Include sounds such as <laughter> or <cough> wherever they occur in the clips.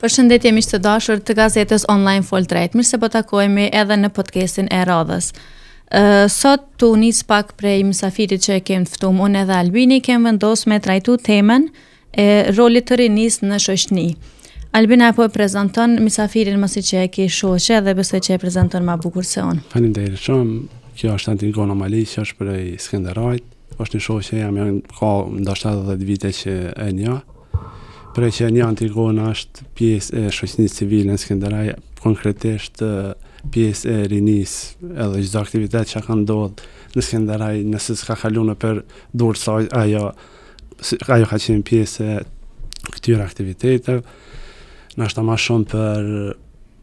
Për shëndetje mishë të dashur të gazetës online full trejt, mirë se po takojme edhe në podcastin e radhës. Sot të unis pak prej mësafirit që e kemë të unë edhe Albini kemë vendos me trajtu temën e rolit të rinis në shoshni. Albina e po e prezenton mësafirin mësi që e ke shoshe dhe bëse që e prezenton ma bukur se unë. Fanim dhe i rëshëm, kjo është antin gono mali që është prej Skenderajt, është një shoshe jam janë ka ndashtat dhe vite që e një, Prej që një Antigona është pjesë e shoqënisë civile në Skenderaj, konkretisht pjesë e rinis edhe gjitha aktivitet që ka ndodhë në Skenderaj, nëse s'ka kalu në për dur sa ajo, ajo ka qenë pjesë e këtyre aktivitetet, në është ta ma shumë për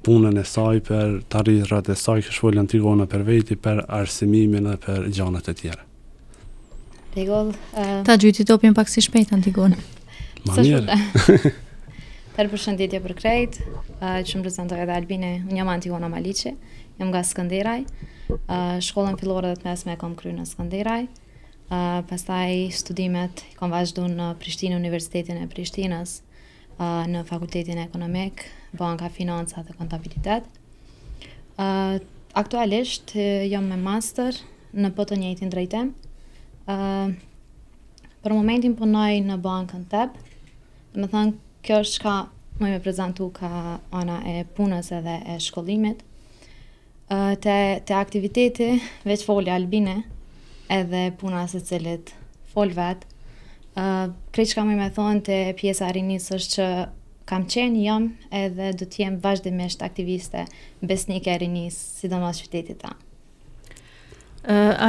punën e saj, për tarirat e saj, kështë folë Antigona për vejti, për arsimimin dhe për gjanët e tjere. Ta gjyti topin pak si shpejt Antigona. Ma Sa mirë. <laughs> Për përshëndetje për krejt, uh, që më prezentoj edhe Albine, një mamë ti ona jam nga Skënderaj. Uh, shkollën fillore dhe të mesme e kam kryer në Skënderaj. Pastaj studimet i kam vazhduar në Prishtinë, Universitetin e Prishtinës, në Fakultetin Ekonomik, Banka Financa dhe Kontabilitet. aktualisht jam me master në po të njëjtin drejtë. Për momentin punoj në bankën TEP. Dhe me thënë, kjo është ka më i me prezentu ka ona e punës edhe e shkollimit. Te te aktiviteti, veç foli albine, edhe puna se cilit fol vetë. Kreç ka më i me thënë të pjesë a është që kam qenë jam edhe du t'jem vazhdimisht aktiviste besnike e rinisë, sidon o shqytetit ta.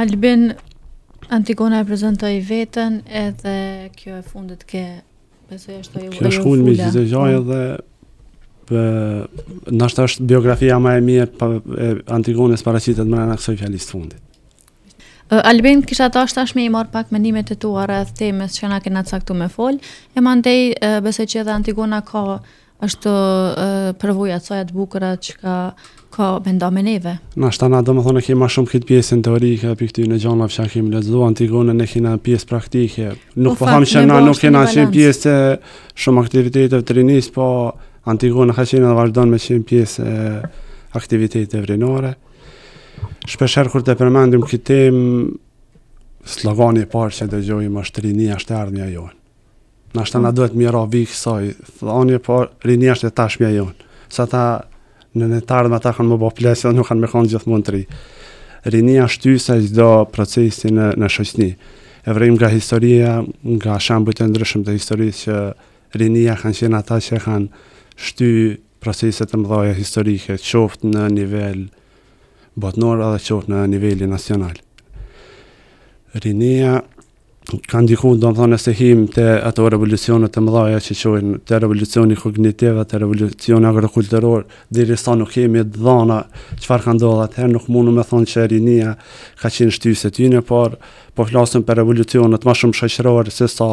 Albin, Antigona e prezentoj veten edhe kjo e fundit ke besoj është ajo që shkruan me çdo gjë po. dhe për ndoshta është biografia më e mirë pa, e Antigonës paraqitet më ana kësaj fjalës të fundit. Albin kisha ta tash me i marr pak mendimet e tua rreth temës që na kena caktuar me fol. E mandej besoj që edhe Antigona ka është uh, përvoja të sojat bukëra që ka ka me neve. Na shta do më thonë kemi shumë këtë pjesën teorike dhe për këtë në gjana që kemi lezdo, antigone në kena pjesë praktike. Nuk po, po thamë që na nuk kena qenë pjesë të shumë aktivitetet të rinis, po antigone ka qenë dhe vazhdojnë me qenë pjesë aktivitetet e vrinore. Shpesher kur të përmendim këtë tem, slogani parë që dhe gjojim është rinia shtë Në ashtë të duhet mjera vikë soj, thonje, por rini është e tashmja jon. jonë. Sa ta në në tardë ta kanë më bo plesë, nuk kanë me kanë gjithë mund të ri. Rini është ty se gjithdo procesi në, në shoqëni. E vrejmë nga historia, nga shambu të ndryshëm të historisë që rinia kanë qenë ata që kanë shty proceset të mëdha historike, qoftë në nivel botnor edhe qoftë në nivelin nacional. Rinia është Ka diku do të thonë se him të ato revolucione të mëdha që quhen të revolucioni kognitiv apo revolucioni agrokulturor deri sa nuk kemi dhëna çfarë ka ndodhur atëherë nuk mundu me thonë që rinia ka qenë shtyse ty në por po flasim për revolucione më shumë shoqërore se sa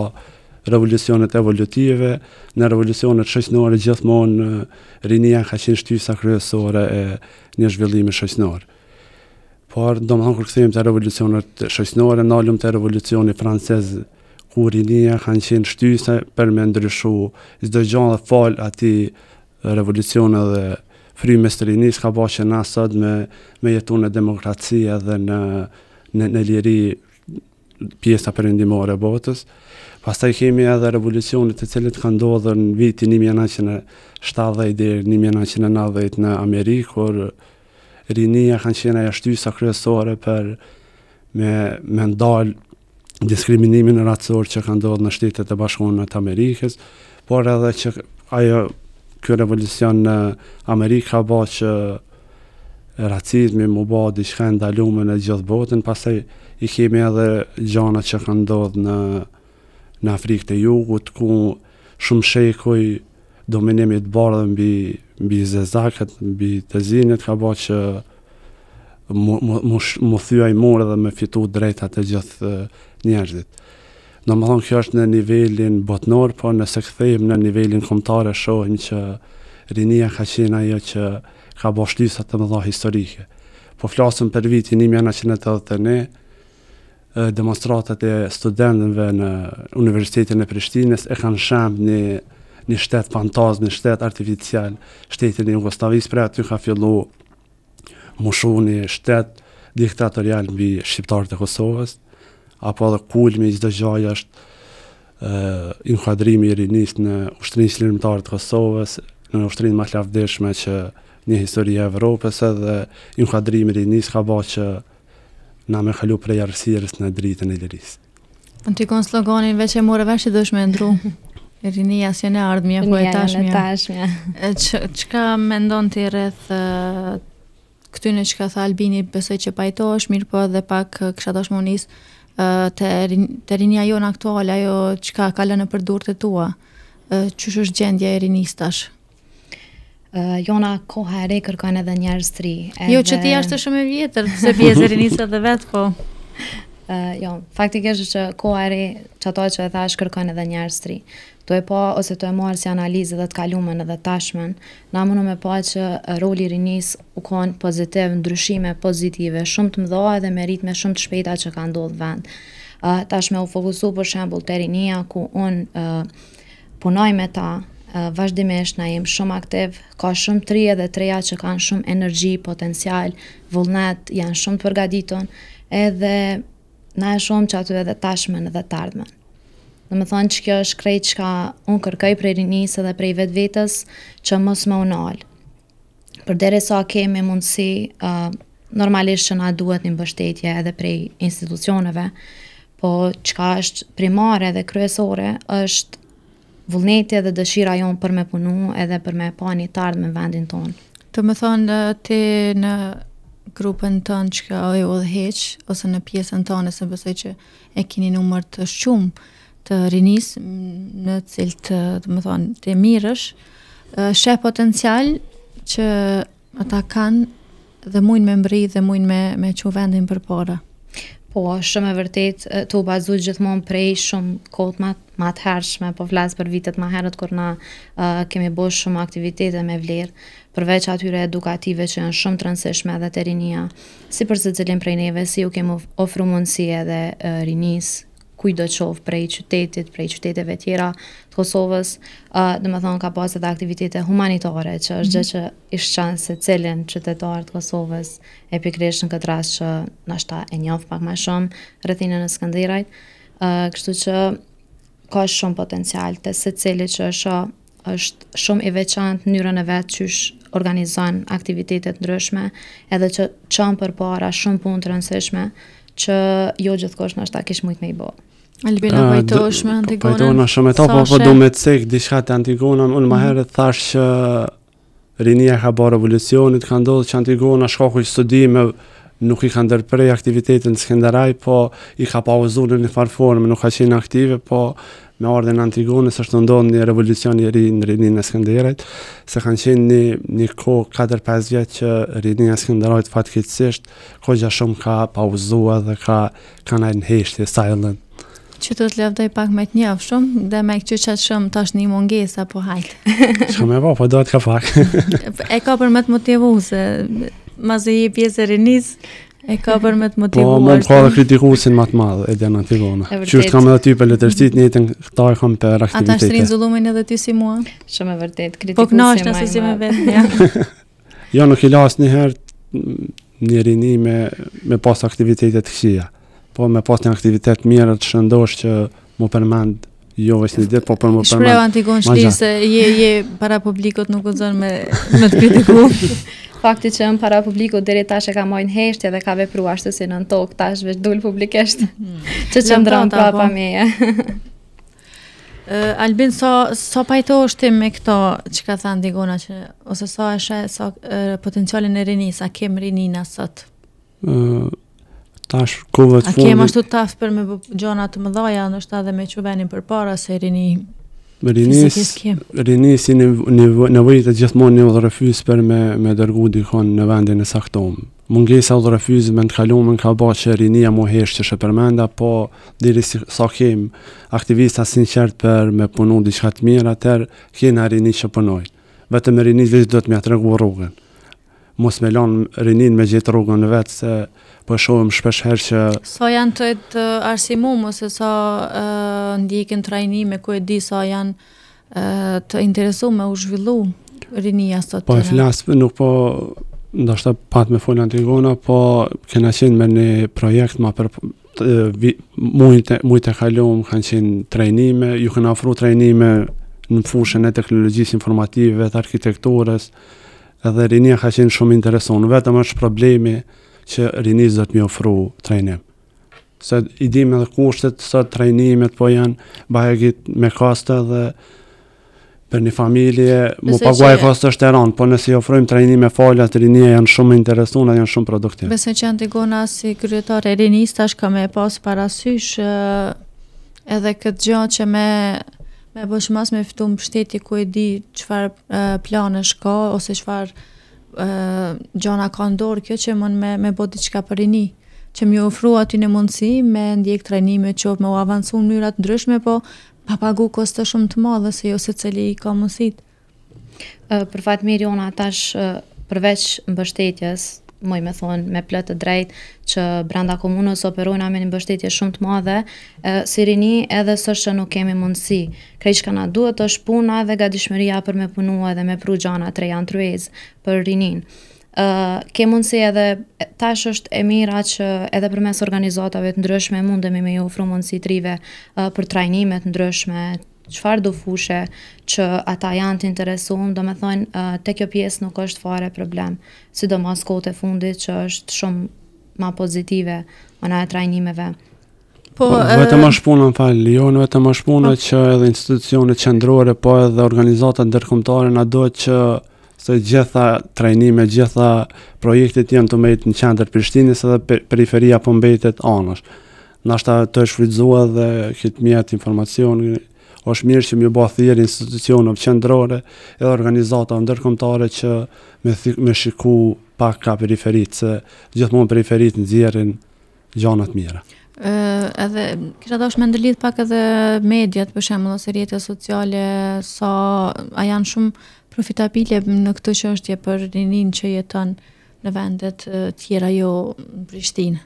revolucionet evolutive në revolucionet shoqënore gjithmonë rinia ka qenë shtysa kryesore e një zhvillimi shoqënor por do më thonë kërkësim të revolucionet shësnore, nalëm të revolucionit francez, kur i një kanë qenë shtyse për me ndryshu, zdo gjonë dhe falë ati revolucionet dhe fry me strinis ka bashkë në asët me, me jetu në demokracia dhe në, në, në liri pjesa përëndimore e botës. Pastaj kemi edhe revolucionit të cilët ka ndodhër në vitin 1970 1990 në Amerikë, kur rinia kanë qenë e shtysa kryesore për me me ndal diskriminimin racor që ka ndodhur në shtetet e bashkuara të Amerikës, por edhe që ajo ky revolucion në Amerikë ka ba që racizmi më bë di e ndalume në gjithë botën, pastaj i kemi edhe gjana që kanë ndodhur në në Afrikën e Jugut ku shumë shekuj dominimi i të bardhë mbi mbi zezakët, mbi të zinit ka bo që më thyaj mërë dhe me fitu drejta të gjithë njerëzit. Në më thonë kjo është në nivelin botnor, po nëse këthejmë në nivelin komtare shohim që rinia ka qenë ajo që ka bo shlisat të më dha historike. Po flasëm për vitin 1981, demonstratët e studentëve në Universitetin e Prishtinës e kanë shemë një një shtet fantazm, një shtet artificial, shtetin e Jugoslavis, pra aty ka fillu mushu një shtet diktatorial mbi shqiptarët e Kosovës, apo edhe kulmi i çdo gjaje është ë uh, inkuadrimi i rinis në ushtrinë qendrore të Kosovës, në ushtrinë më të lavdishme që një histori e Evropës edhe inkuadrimi i rinis ka bërë që na më kalu prej arsyes në dritën e lirisë. Antikon sloganin veç e morë vesh i e ndru. <laughs> Rinia, si në mja, po e tashmja. Rinia, në tashmja. Qëka mendon të i rreth këty në qëka tha Albini, besoj që pajto është mirë, po dhe pak kësha tash më njësë, të, rinia jo në aktuale, ajo qëka kalën e përdur të tua, qësh është gjendja e rinis tash? Uh, jona koha e re kërkojnë edhe njerëz të Jo që ti jashtë shumë e vjetër, se bje zërinisa dhe vetë, po. Uh, <laughs> jo, faktikisht që koha e re që ato që e thash kërkojnë edhe njerëz të të e pa ose të e marë si analizë dhe të kalumen edhe tashmen, na mënu me pa që roli rinis u konë pozitiv, ndryshime pozitive, shumë të mdoa edhe me rritme shumë të shpejta që ka ndodhë vend. Tash me u fokusu për shembul të rinia ku unë punoj me ta, vazhdimisht na jem shumë aktiv, ka shumë tri edhe treja që kanë shumë energji, potencial, vullnet, janë shumë të përgaditon, edhe na e shumë që atu edhe tashmen edhe tardmen. Në më thonë që kjo është krejt që ka unë kërkaj prej rinisë dhe prej vetë vetës që mos më unalë. Për dere sa so kemi mundësi, uh, normalisht që na duhet një mbështetje edhe prej institucioneve, po që ka është primare dhe kryesore është vullnetje dhe dëshira jonë për me punu edhe për me pa një tardë me vendin tonë. Të më thonë të ti në grupën tonë që ka ojo dhe heqë, ose në piesën tonë se bësoj që e kini numër të shqumë, të rinis në cilë të, të më thonë, të mirësh, shë potencial që ata kanë dhe mujnë me mbri dhe mujnë me, me që vendin për pora. Po, shumë e vërtet të u bazu gjithmonë prej shumë kotë matë ma të hershme, po flasë për vitet ma herët kërna na uh, kemi bësh shumë aktivitete me vlerë, përveç atyre edukative që janë shumë të rënsishme edhe të rinia, si për se cilin prej neve, si ju kemi ofru mundësi edhe uh, rinis, kuj do të prej qytetit, prej qyteteve tjera të Kosovës, uh, dhe me thonë ka pas edhe aktivitete humanitare, që është gjë mm -hmm. që ishtë qanë se cilin qytetarë të Kosovës e pikrish në këtë ras që në e njofë pak ma shumë rëthinë në Skanderajt, uh, kështu që ka shumë potencial të se cili që është, është shumë i veçant në njërën e vetë që është organizan aktivitetet ndryshme, edhe që qanë për para shumë punë të rëndësishme, që jo gjithkosh në ashta kish mujt me i bo. Albina, uh, ah, pajto është me antigonën? Pajto në shumë e to, po po du me cek sekë, di shkate antigonën, unë ma mhm. herët thash që rinia ka bërë revolucionit, ka ndodhë që antigonën a shkohu i studime, nuk i ka ndërprej aktivitetin në Skenderaj, po i ka pauzur në një farforme, nuk ka qenë aktive, po me ardhen antigonës është ndonë një revolucion një rinjë në rinjë në Skenderajt, se kanë qenë një, një ko 4-5 vjetë që rinjë në Skenderajt fatkitsisht, ko gjë shumë ka pauzua dhe ka, ka nëjë heshti, silent. Që të të lefdoj pak me të njafë shumë, dhe me këtë që shumë të është një munges po hajtë. <laughs> Shumë me po, po do të ka pak. <laughs> e ka për me të motivu, se... Mazë i pjesë e E ka për me të motivuar. Po, më ka dhe kritikusin më të madhë, e dhe në të vëgona. Që është kam edhe ty për letërstit, një të në të të të të të të të të të të të të të të vërtet, të më Po, të të të të të të të të të të të të një rini me pas po, të të të të të të të të të të jo vetëm ide, po për më pranë. Shpreu Antigon Shlise, je je para publikut nuk guxon me me të kritiku. <laughs> Fakti që para publikut deri tash e ka marrë heshtje dhe ka vepruar ashtu si në tok tash veç dul publikisht. Çë hmm. çëndron prapa po. meje. Uh, Albin, so, so pajto është ti me këto që ka thënë Antigona, që, ose so është so, uh, potencialin e rinis, a kem rinina sot? Uh, tash kovët fundit. A kemë ashtu për me gjona të më dhaja, në dhe me çuvenin përpara për para, se rini rinis, fizikis Rini si në vëjtë e gjithmonë një dhe për me, me dërgu dikon në vendin e saktomë. Mungesa u me në të në ka ba që rinia mu heshtë që shë përmenda, po diri sa kem aktivista sinqert për me punu në diqka të mirë, atër kena rini që punojnë. Vetëm rinis vizit do të me atërëgu rrugën mos me lanë rinin me gjithë rrugën në vetë, se po shohëm shpesh herë që... Sa so janë të etë arsimum, ose sa so, ndjekin të rajni me ku e di, sa janë të interesu me u zhvillu rinia sot Po e flasë, nuk po ndoshta pat me folën Antigona, po kena qenë me një projekt ma për mujtë e kalumë, kanë qenë trejnime, ju kena ofru trejnime në fushën e teknologjisë informative të arkitekturës, edhe rinia ka qenë shumë intereson, vetëm është problemi që rinis dhe të ofru trajnim. Se i dim edhe kushtet, sa trajnimet po janë bajegit me kosto dhe për një familje, Nëse mu paguaj që... kaste është e ranë, po nësi ofrujmë trejnim e të rinia janë shumë intereson janë shumë produktive. Besoj që Antigona si kryetar e rinis tash ka me pas parasysh eh, edhe këtë gjatë që Me me bësh mas me fitu më shteti ku e di qëfar uh, planë ka, ose qëfar uh, gjona ka ndorë kjo që mën me, me bëti qka për rini që më ofru aty në mundësi me ndjek të që më me u avancu në njërat ndryshme, po pa pagu të shumë të madhe se jo se cili i ka mundësit. për fatë mirë, ona tash përveç mbështetjes, Moj me më thonë me plot të drejtë që brenda komunës operojnë me një bështetje shumë të madhe, e, si rini edhe sështë që nuk kemi mundësi. Krej që ka na duhet është puna dhe ga dishmëria për me punua dhe me pru gjana të rejan të për rinin. Uh, ke mundësi edhe tash është e mira që edhe për mes organizatave të ndryshme mundemi me ju fru mundësi trive uh, për trajnimet ndryshme, qëfar do fushe që ata janë të interesum, do me thonë, uh, te kjo pjesë nuk është fare problem, si do mas kote fundit që është shumë ma pozitive ona e trajnimeve. Po, po vetëm është puna, më falë, jo, vetëm është puna po. që edhe institucionet qendrore, po edhe organizatat dërkomtare në do që se gjitha trajnime, gjitha projektet jenë të mejtë në qëndër Prishtinis edhe periferia po mbetet anësh. Nashta të shfridzua dhe këtë mjetë informacion, është mirë që më bë thirr institucione qendrore edhe organizata ndërkombëtare që me thik, me shiku pak ka periferit se gjithmonë periferit nxjerrin gjëra të mira. Ë edhe kisha dashur me ndërlidh pak edhe mediat për shembull ose rrjetet sociale sa a janë shumë profitabile në këtë çështje për rinin që jeton në vendet tjera jo në Prishtinë.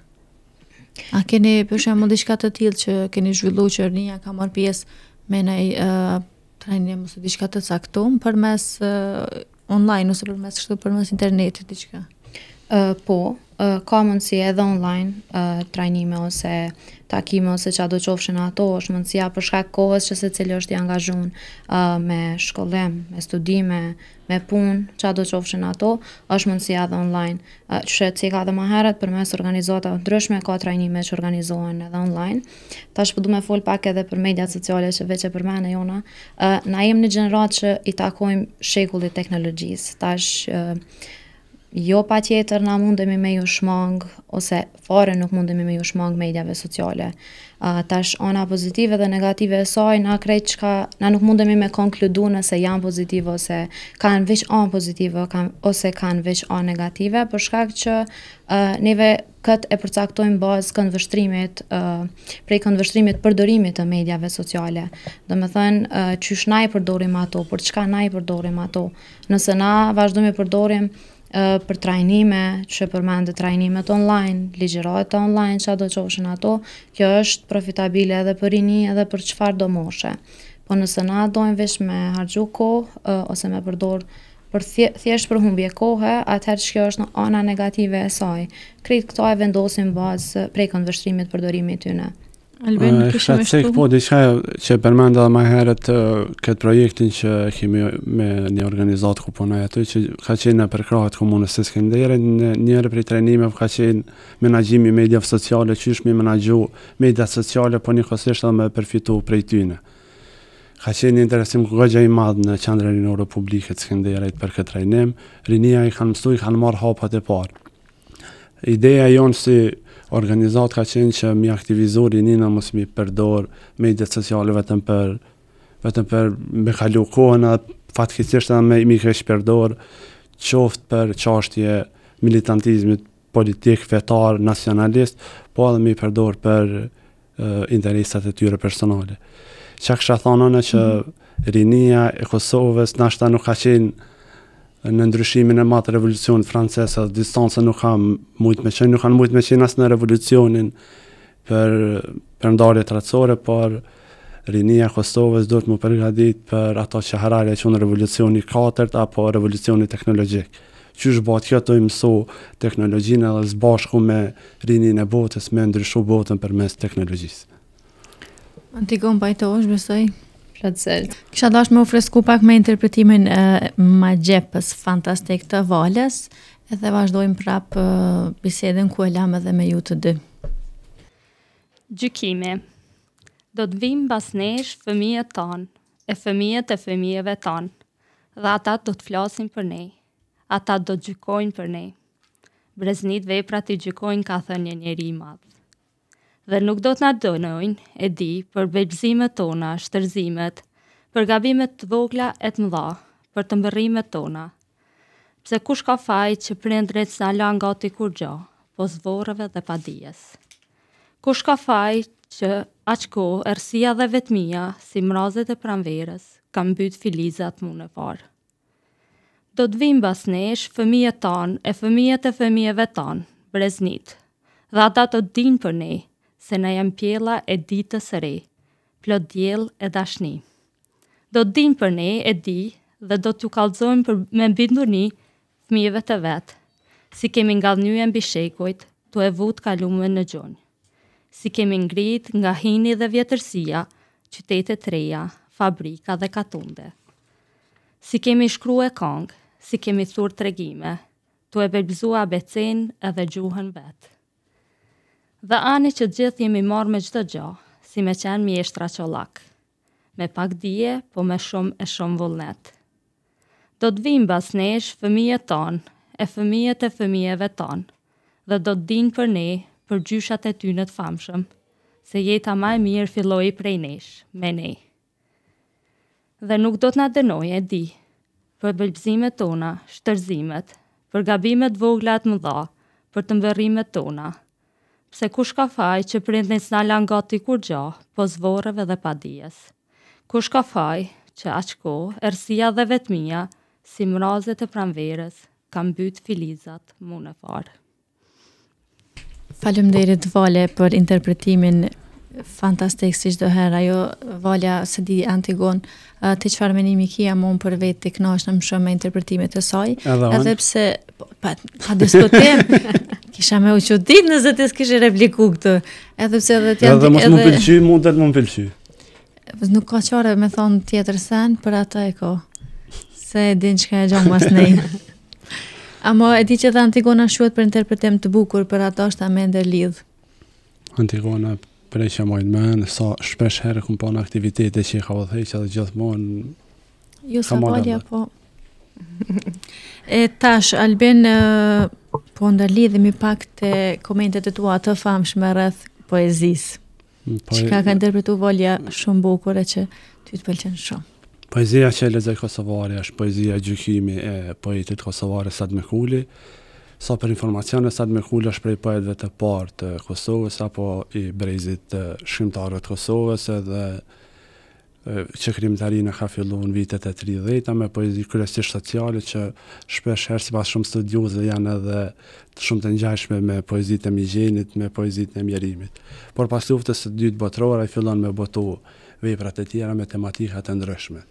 A keni për shembull diçka të tillë që keni zhvilluar që rinia ka marr pjesë me në uh, trenim ose diçka të caktuar përmes uh, online ose përmes kështu përmes internetit diçka. Ë uh, po, ka mundësi edhe online uh, trajnime ose takime ose qa do qofshin ato, është mundësia për shkak kohës që se cilë është i angazhun uh, me shkollem, me studime, me pun, qa do qofshin ato, është mundësia edhe online. Uh, që që ka dhe maheret për mes organizata ndryshme, ka trajnime që organizohen edhe online. Ta shpëdu po me full pak edhe për media sociale që veqe për mene jona, uh, na jem një gjenrat që i takojmë shekullit teknologjisë. Ta shpëdu uh, jo pa tjetër na mundemi me ju shmang, ose fare nuk mundemi me ju shmang medjave sociale. Uh, tash ona pozitive dhe negative e saj, na krejt qka, na nuk mundemi me konkludu nëse janë pozitive, ose kanë veç on pozitive, kan, ose kanë veç on negative, për shkak që uh, neve këtë e përcaktojmë bazë këndvështrimit, uh, prej këndvështrimit përdorimit të medjave sociale. Dhe me thënë, uh, qysh na i përdorim ato, për çka na i përdorim ato. Nëse na vazhdojmë i përdorim, për trajnime, që përmendë trajnimet online, ligjerojt online, që do qofshën ato, kjo është profitabile edhe për rini edhe për qëfar do moshe. Po nëse na dojnë vesh me hargju kohë, ose me përdor për thjesht për humbje kohë, atëherë që kjo është në ana negative e saj. Kritë këto e vendosin bazë prej këndë përdorimit të në. Alveni kishim shtuar. Sa të Po, diçka që përmend edhe ma herët kët projektin që kemi me një organizatë ku punoj aty që ka qenë në përkrahet komunës së Skënderit, një njëri për trajnim ka qenë menaxhimi i mediave sociale, qysh më menaxhu media sociale po një kohësisht edhe më përfitu prej tyne. Ka qenë një interesim ku gëgja i madhë në qendrën e republikët publikët për këtë rejnim. Rinia i kanë mëstu, i kanë marë hapat e parë. Ideja jonë si organizat ka qenë që mi aktivizu rinina mos mi përdor medjet sociale vetëm për vetëm për me kalu kohën atë fatkisisht edhe me mi kresh përdor qoftë për qashtje militantizmit politik, fetar, nacionalist, po edhe mi përdor për uh, interesat e tyre personale. Qa kësha thonën e që mm -hmm. rinia e Kosovës nashta nuk ka qenë në ndryshimin e madh të revolucionit francez, as nuk kam shumë më shumë, nuk kam shumë me qenë as në revolucionin për për ndarje tradicore, por rinia e Kosovës duhet të më përgatit për ato që harrale që në revolucionin katërt apo revolucioni teknologjik. Që është bëhet kjo të mëso teknologjinë edhe zbashku me rinin e botës, me ndryshu botën për mes teknologjisë. Antigon, bajto është, besoj, plot zelt. Kisha dashur me u fresku pak me interpretimin e magjepës fantastik të Valës, edhe vazhdojmë prap bisedën ku e lamë edhe me ju të dy. Gjykime. Do të vim pas nesh fëmijët tan, e fëmijët e fëmijëve tan, dhe ata do të flasin për ne. Ata do të gjykojnë për ne. Breznit veprat i gjykojnë ka thënë një njeri i madh dhe nuk do të na dënojnë, e di, për bejbzimet tona, shtërzimet, për gabimet të vogla e të mëdha, për të mbërrimet tona. Pse kush ka faj që prindrit sa la nga ti kur gjo, po zvorëve dhe padijes. Kush ka faj që aqko ersia dhe vetmia, si mrazet e pranverës, kam bytë filizat mu në farë. Do të vim bas nesh, fëmijet tanë e fëmijet e fëmijeve tanë, breznit, dhe ata të din për nejë, se na jam pjela e ditës së re, plot djel e dashni. Do të dinë për ne e di dhe do t'ju kalzojmë për me bindur një fmijëve të vetë, si kemi nga dhënyë e mbi shekojt, të e vut kalumën në gjonjë. Si kemi ngrit nga hini dhe vjetërsia, qytetet reja, fabrika dhe katunde. Si kemi shkru e kongë, si kemi thur tregime, të e bebzua becen edhe gjuhën vetë dhe ani që gjithë jemi marrë me gjithë gjo, si me qenë mi eshtra qolak, me pak dje, po me shumë e shumë vullnet. Do të vim bas nesh fëmije ton, e fëmije të fëmijeve ton, dhe do të din për ne, për gjyshat e ty në të famshëm, se jeta maj mirë filloj prej nesh, me ne. Dhe nuk do të na dënoj e di, për bëllëbzimet tona, shtërzimet, për gabimet voglat më dha, për të mbërrimet tona, pse kush ka faj që prindin sna lan gati kur gjo, po zvoreve dhe pa dijes. Kush ka faj që aqko, ersia dhe vetmia, si mrazet e pranverës, kam byt filizat mu në farë. Falem derit, vale për interpretimin fantastik si qdo herë, ajo valja se di antigon të qfarë menimi kia mon për vetë të knashtë në më shumë me interpretimet e saj, edhe pse, po, pa, ka diskutim, <laughs> Kisha me u nëse të s'kishe repliku këtë. Edhe pëse edhe t'jam... Edhe mos më pëlqy, mund të të më pëlqy. Nuk ka qare me thonë tjetër sen, për ata e ko. Se e din që ka e gjo mas nej. <laughs> Amo, e di që dhe Antigona shuat për interpretem të bukur, për ata është amende lidh. Antigona, për e që mojnë menë, sa shpesh herë po ponë aktivitete që i ka vëthej që dhe gjithë mojnë... sa jo, valja, po. E tash, Albin... Po ndërlidhemi pak të komentet e tua të famshme rrëth poezis. Mm, po, që ka ka ndërpretu volja shumë bukur e që ty të pëlqen shumë. Poezia që e lezej Kosovare është poezia gjykimi e poetit Kosovare Sadmekuli. Sa për informacione, Sad Mekuli është prej poetve të partë të Kosovës, apo i brezit shkrimtarët Kosovës edhe që krimtari ka fillu në vitet e 30 dhejta me poezi kërësisht sociale që shpesh herë si pas shumë dhe janë edhe të shumë të njajshme me poezit e mijenit, me poezit e mjerimit. Por pas luftës të dytë botrora i fillon me botu veprat e tjera me tematikat e ndryshme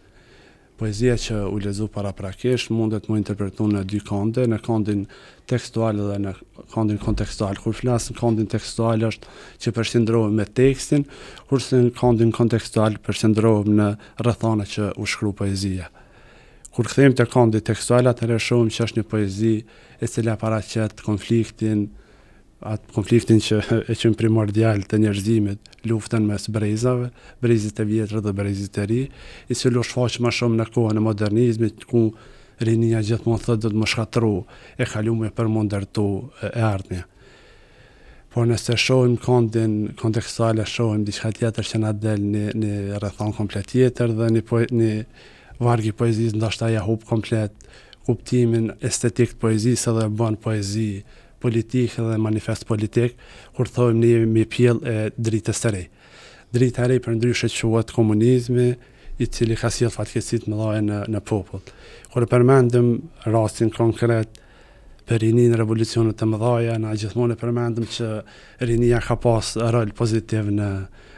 poezia që u lezu para prakesh mundet më interpretu në dy kande, në kandin tekstual dhe në kandin kontekstual. Kur flasë në kandin tekstual është që përshindrojmë me tekstin, kurse në kandin kontekstual përshindrojmë në rëthana që u shkru poezia. Kur këthejmë të kondi tekstual, atër e shumë që është një poezi e cila para qëtë konfliktin, atë konfliktin që e qënë primordial të njerëzimit, luftën mes brezave, brezit e vjetrë dhe brezit e ri, i së lu shfaqë ma shumë në kohën e modernizmit, ku rinia gjithmonë thëtë dhëtë më shkatru, e kalu me për më e ardhme. Por nëse shohim kondin kontekstuale, shohim diçka tjetër që na del një, një rëthon komplet tjetër dhe një, poj, një vargi poezis, ndashta ja hup komplet kuptimin estetik të poezis edhe bën poezis, politik dhe manifest politik, kur thojmë një mi pjell e dritës të rej. Dritë e rej për ndryshë që uatë komunizmi, i cili ka si e fatkesit më dhajë në, në popull. Kur përmendëm rastin konkret për rini në revolucionet të më dhajë, na gjithmonë përmendëm që rinia ka pas rol pozitiv në,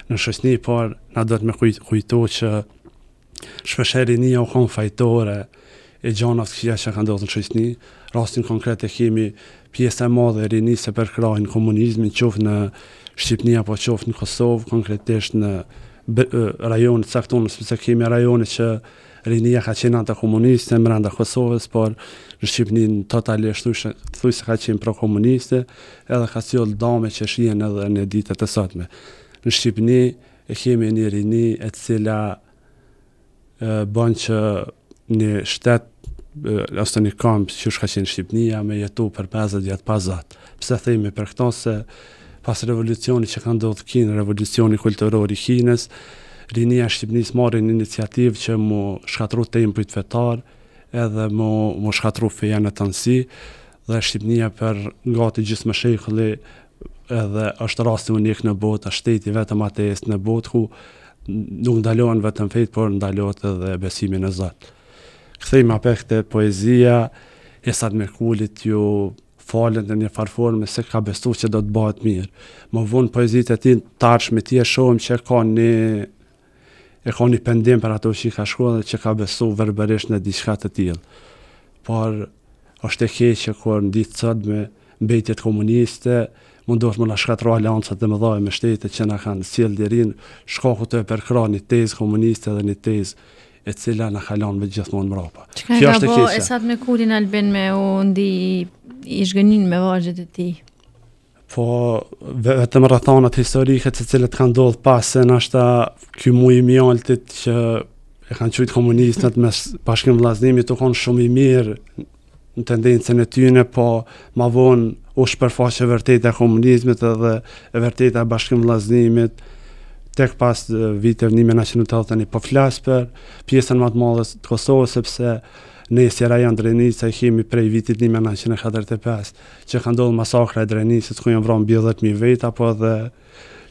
në shështëni, por na do të me kujto që shpesher rinia u konë fajtore, e të kësia që ka ndodhë në Rastin konkret e kemi pjesë e madhe e rini se për komunizmin qoftë në Shqipëni apo qoftë në Kosovë, konkretisht në rajonit saktonë, sepse kemi rajonit që rinia ka qenë anta komuniste, më randa Kosovës, por në Shqipëni totalisht thuj se ka qenë prokomuniste, edhe ka si dame që shien edhe në ditët të sotme. Në Shqipëni e kemi një rini e cila bën që një shtet të një kam që është ka qenë Shqipnia me jetu për 50 vjetë pazat. Pse thejmë për këto se pas revolucioni që kanë ndodhë kinë, revolucioni kulturori kines, rinja Shqipnis marë një iniciativë që mu shkatru të imë pëjtë vetar, edhe mu, mu shkatru feja në të nësi, dhe Shqipnia për nga të gjithë më shekulli edhe është rastin unik në botë, është shteti vetëm atë e në botë, ku nuk ndalohen vetëm fejtë, por ndalohet edhe besimin e zatë. Këthej ma pe këte poezia, esat me kulit ju falen dhe një farforme se ka bestu që do të bëhet mirë. Më vunë poezit e ti tarsh me ti e shohëm që ka një e ka një pendim për ato që i ka shkuar dhe që ka bestu verberisht në diçka të tjilë. Por, është e keqë kur në ditë cëtë me mbetjet komuniste, mundohet më në shkatroa lancët dhe më dhoj me shtetet që në kanë cilë dirin, shkohu të e përkra një tezë komuniste dhe një tezë e cila në halon me gjithmonë mrapa. Që ka bo esat satë me kurin Alben me u ndi i shgënin me vazhët e ti? Po, vetëm rrëthonat historike që cilët kanë dollë pasë, në ashta kjo mujë i mjaltit që e kanë qujtë komunistët me Bashkim vlaznimi të konë shumë i mirë në tendencën e tyne, po ma vonë u vërtet e komunizmit edhe e e bashkim vlaznimit, tek pas vitit vini me nacionalitetin po flas për pjesën më të madhe të Kosovës sepse ne si rajon Drenica i kemi prej vitit 1945 që ka ndodhur masakra e Drenicës ku janë vrarë mbi mi vjet apo edhe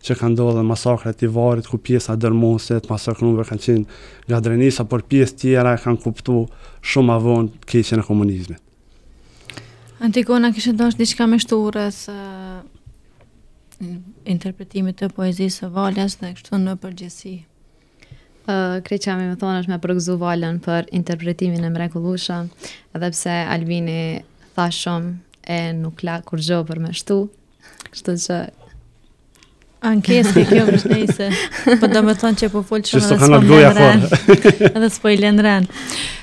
që ka ndodhur masakra e Varrit ku pjesa dërmuese të masakruar kanë qenë nga Drenica por pjesë tjera kanë kuptuar shumë avon keqen e komunizmit Antikona kishë të nështë diçka me shturës interpretimit të poezisë së Valjas dhe kështu në përgjithësi. Uh, Kreqami më thonë është me përgëzu valën për interpretimin e mrekullueshëm, edhe pse Albini tha shumë e nuk la kur gjo për me shtu, kështu që... Ankesi kjo është nejse, <laughs> për po do me thonë që po folë shumë <laughs> edhe s'po më i lënë rënë.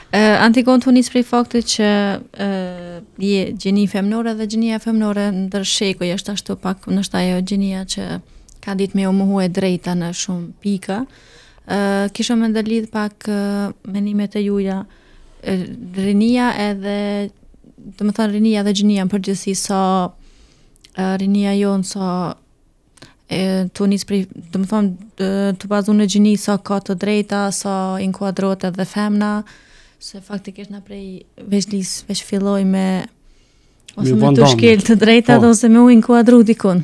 Uh, Antigon të njësë për i faktit që uh, je gjeni femnore dhe gjenia femnore në dërsheku jeshtë ashtu pak në ajo e o gjenia që ka ditë me o muhu e drejta në shumë pika. Uh, Kisho me ndërlidh pak uh, menimet e juja uh, rinia edhe të më thanë rinia dhe gjenia në përgjësi sa so, uh, rinia jonë sa so, e tonis për, domethënë, të, të bazuar në gjinisë sa ka të drejta, sa inkuadrohet edhe femna, se faktikisht na prej veçlis, veç filloj me ose me të shkel të drejta po. ose me uin kuadru dikun.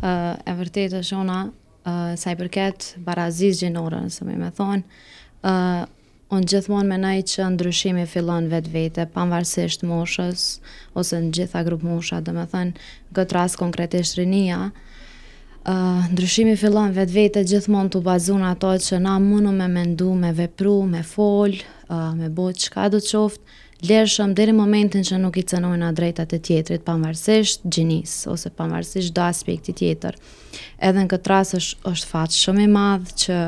Uh, e vërtetë është ona, uh, sa i përket barazis gjenore, nëse me me thonë, uh, unë gjithmonë me nëjë që ndryshimi fillon vetë vete, panvarsisht moshës, ose në gjitha grupë mosha, dhe me thënë, këtë rasë konkretisht rinia, uh, ndryshimi fillon vetë vetë gjithmon të bazun ato që na mundu me mendu, me vepru, me fol, uh, me bo qka do qoftë, lërshëm dheri momentin që nuk i cënojnë a drejtat e tjetrit, pamërësisht gjinis, ose pamërësisht do aspekti tjetër. Edhe në këtë rrasë është, është shumë i madhë që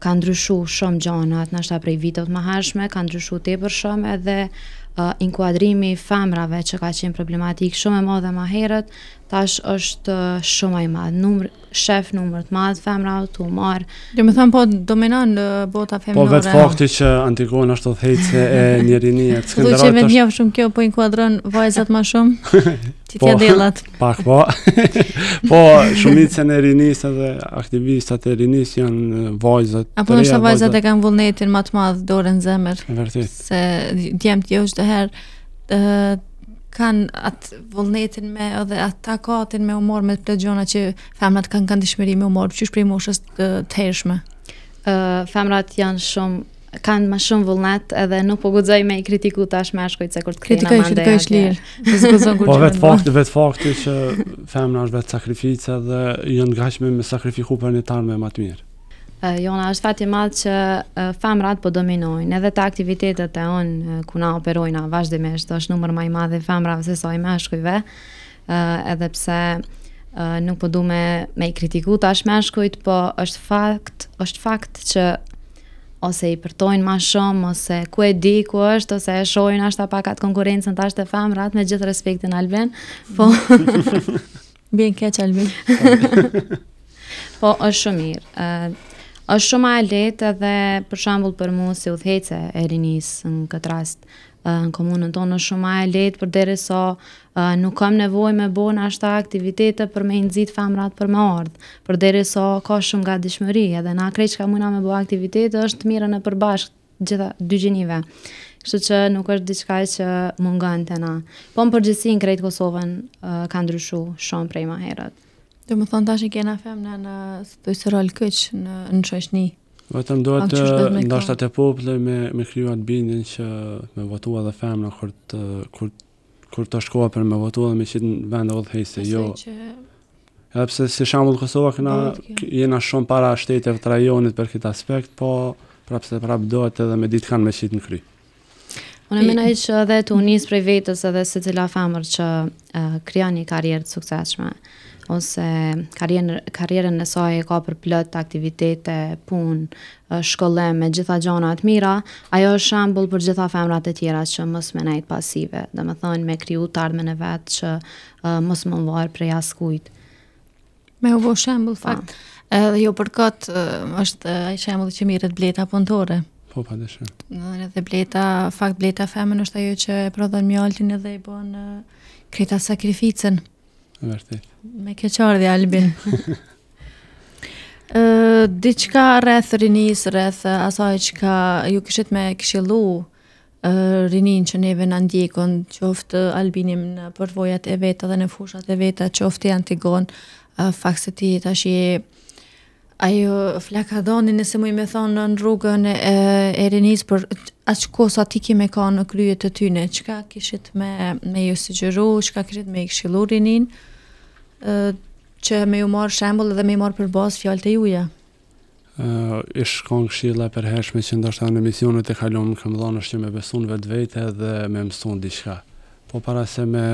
ka ndryshu shumë gjonat, nështë prej vitot më hashme, ka ndryshu të e për shumë edhe uh, inkuadrimi i femrave që ka qenë problematik shumë e madhe ma herët, tash është uh, shumë ai madh. Numër shef numër të madh femra u mor. Do të them po dominon bota femërore. Po vetë fakti që antikon është thëjtë e njerinie, <laughs> Skënderat. Do të thënë më shumë kjo po inkuadron vajzat më shumë. <laughs> Po, <laughs> pak po. <laughs> po, shumicën e rinisë dhe aktivistat e rinisë janë vajzat. Apo nëse vajzat e kanë vullnetin më të madh dorën në zemër. Se djemt jo çdo herë ë kanë atë vullnetin me edhe atë takatin me humor me të plegjona që famrat kanë kanë me humor, çish për moshës të, tërshme. hershme. uh, Famrat janë shumë kanë më shumë vullnet edhe nuk po guxoj me i kritiku tash më ashkujt se kur të kritikoj mandej. Kritikoj është lirë. Po vetë faktë, vetë faktë, që femra është vetë sakrifica dhe janë gashme me sakrifiku për një tarme më të mirë. Uh, jona, është fati madhë që uh, femrat po dominojnë edhe të aktivitetet e onë uh, na operojna vazhdimisht, është numër maj madhe femrave se soj me ashkujve, uh, edhe pse nuk po du me, me i kritiku tash me po është fakt, është fakt që ose i përtojnë ma shumë, ose ku e di ku është, ose e shojnë ashtë pak atë konkurencën të ashtë e famë, ratë me gjithë respektin Albin. Po... <laughs> Bien keq Albin. <laughs> po është shumë mirë. Ë uh, është shumë e lehtë edhe për shembull për mua si udhëhecë e rinisë në këtë rast në komunën tonë është shumë e lehtë për derisa so, nuk kam nevoj me bo në ashta aktivitete për me nxit famrat për me ardhë, për deri so ka shumë ga dishmëri, edhe na krej që ka muna me bo aktivitete është mirë në përbashk gjitha dy gjinive. Kështu që nuk është diçka që mungën të na. Po më përgjithsi në krejtë Kosovën uh, ka ndryshuar shumë prej ma herët. Do më thonë tash i kena femna në në të isë rol këqë në, në qëshni. Vëtëm do të ndashtat me, me kryuat bindjen që me votua dhe femna kur të kur kur të shkoha për me votu dhe me qitë në vend dhe odhë hejse, jo. Që... pse si shambullë Kosova, këna jena shumë para shtetjeve të rajonit për këtë aspekt, po prapse prap dohet edhe me ditë kanë me qitë në kry. Unë e mena i që edhe të unisë prej vetës edhe se cila famër që uh, një karjerë të sukceshme ose karjerën e saj e ka për aktivitete, punë, shkollim me gjitha gjonat mira, ajo është shambull për gjitha femrat e tjera që mos me pasive, dhe më thënë me kriju të ardhme në vetë që uh, mos më nëvarë për askujt. Me u bo shambull, po. fakt. Edhe jo për këtë është ai shembull që mirret bleta puntore. Po, pa dyshim. Në dhe bleta, fakt bleta femën është ajo që e prodhon mjaltin edhe i bën krita sakrificën. Vërtet. Me keqardhi, Albin. uh, <laughs> diçka rreth rinis, rreth asaj që ka ju kishit me kishilu uh, rinin që neve në ndjekon, që oftë Albinim në përvojat e veta dhe në fushat e veta, që oftë janë të gonë, ti tash je ajo flakadoni nëse mu i me thonë në rrugën e, e rinis, për aqë kosa ti ki me ka në kryet të tyne, që ka kishit me, me ju së çka që ka kishit me i Rinin? që me ju marë shembol dhe me ju marë për bazë fjallë të juja? Uh, ish kanë këshilla për hershme që ndashtë anë emisionet e kalon më këmë dhanë është që me besun vetë vete dhe me mëson diqka. Po para se me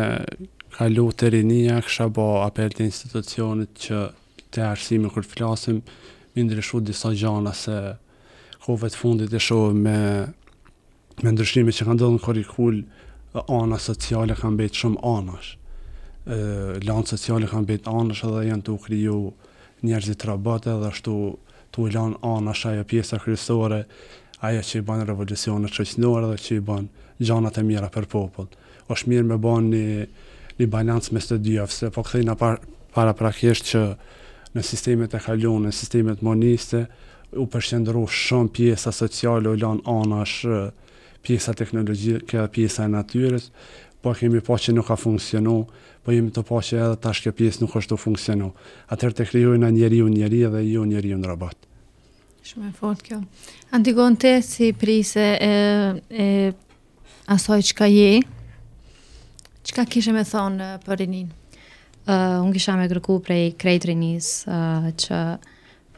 kalu të rinia, kësha bo apel të institucionit që të arsimi kërë flasim, më ndryshu disa gjana se kove të fundit e shohë me, me ndryshimi që kanë dhënë në korikull, ana sociale kanë bëjtë shumë anash lanë sociale kanë bëjt anësh edhe janë të u kriju njerëzit rabate dhe ashtu të u lanë anësh ajo pjesa kryesore, ajo që i banë revolucionet qëqnore dhe që i banë gjanat e mjera për popull. është mirë me banë një, një balancë me së të dyjavë, se po këthejna par, para prakisht që në sistemet e kalionë, në sistemet moniste, u përshendru shumë pjesa sociale u lanë anësh pjesa teknologjike, pjesa e natyres, po kemi po që nuk ka funksionu, po jemi të po që edhe tash kjo pjesë nuk është të funksionu. Atër të krijojnë a njeri unë njeri dhe ju njeri unë robot. Shumë e fort kjo. Antigon te si prise e, e asoj që ka je, që ka kishë me thonë uh, për rinin? Uh, unë kisha me kërku prej krejt rinis uh, që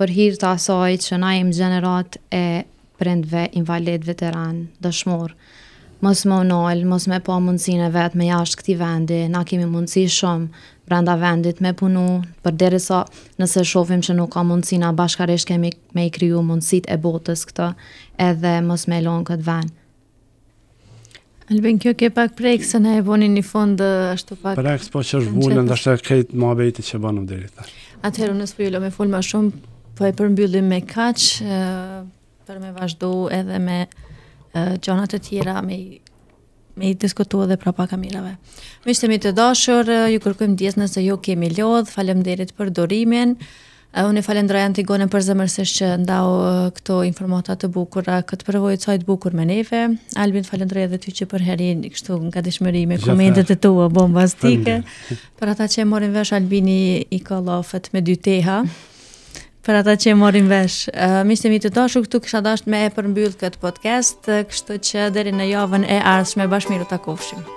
për hirë asoj që na im gjenerat e prendve invalid veteran dëshmorë mos më nëllë, mos me pa mundësine vetë me jashtë këti vendi, na kemi mundësi shumë brenda vendit me punu, për deri sa nëse shofim që nuk ka mundësina, bashkarisht kemi me i kryu mundësit e botës këta, edhe mos me lonë këtë vend. Alben, kjo ke pak prejkë se ne e boni një fond ashtu pak... Prejkë po që është vullën, dhe është kejtë më abejti që banëm dheri ta. Atëherë, nësë për jullo me full ma shumë, po e përmbyllim me kaqë, për me vazhdo edhe me gjona të tjera me i me i diskutua dhe prapa kamerave. Më ishtë të të dashur, ju kërkujmë djesë nëse ju jo kemi lodhë, falem derit për dorimin, uh, unë i falem drajan të igonën për zëmërsesh që ndau uh, këto informatat të bukur, këtë përvojët sajtë bukur me neve, Albin, falem drajan dhe ty që për herin, kështu nga dishmëri me komendet të tua, bombastike, për ata që e morin vesh, Albini i ka lafet me dy teha, Për ata që e morin vesh. Uh, Mishtë mi të tashu, këtu kësha dasht me e përmbyllë këtë podcast, kështu që deri në javën e ardhshme, bashmiru të kofshim.